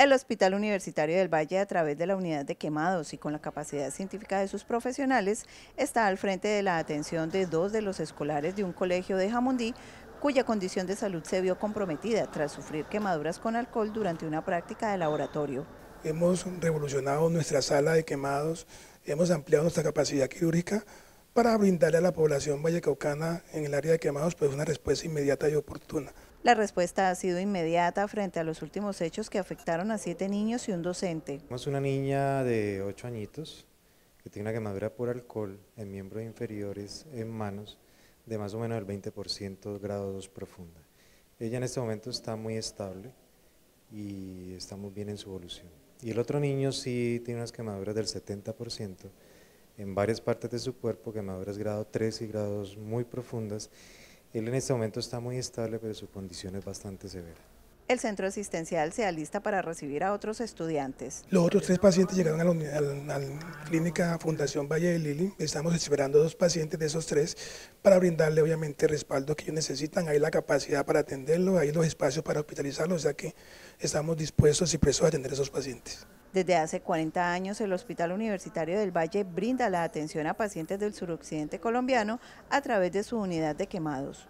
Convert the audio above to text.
El Hospital Universitario del Valle, a través de la unidad de quemados y con la capacidad científica de sus profesionales, está al frente de la atención de dos de los escolares de un colegio de Jamundí, cuya condición de salud se vio comprometida tras sufrir quemaduras con alcohol durante una práctica de laboratorio. Hemos revolucionado nuestra sala de quemados, hemos ampliado nuestra capacidad quirúrgica para brindarle a la población vallecaucana en el área de quemados pues, una respuesta inmediata y oportuna. La respuesta ha sido inmediata frente a los últimos hechos que afectaron a siete niños y un docente. Tenemos una niña de ocho añitos que tiene una quemadura por alcohol en miembros inferiores, en manos, de más o menos el 20% grado 2 profunda. Ella en este momento está muy estable y está muy bien en su evolución. Y el otro niño sí tiene unas quemaduras del 70% en varias partes de su cuerpo, quemaduras grado 3 y grados muy profundas, él en este momento está muy estable, pero su condición es bastante severa. El centro asistencial se alista para recibir a otros estudiantes. Los otros tres pacientes llegaron a la, clínica Fundación Valle de Lili. Estamos esperando a dos pacientes de esos tres para brindarle obviamente respaldo que ellos necesitan. Hay la capacidad para atenderlos, hay los espacios para hospitalizarlos, o sea que estamos dispuestos y presos a atender a esos pacientes. Desde hace 40 años, el Hospital Universitario del Valle brinda la atención a pacientes del suroccidente colombiano a través de su unidad de quemados.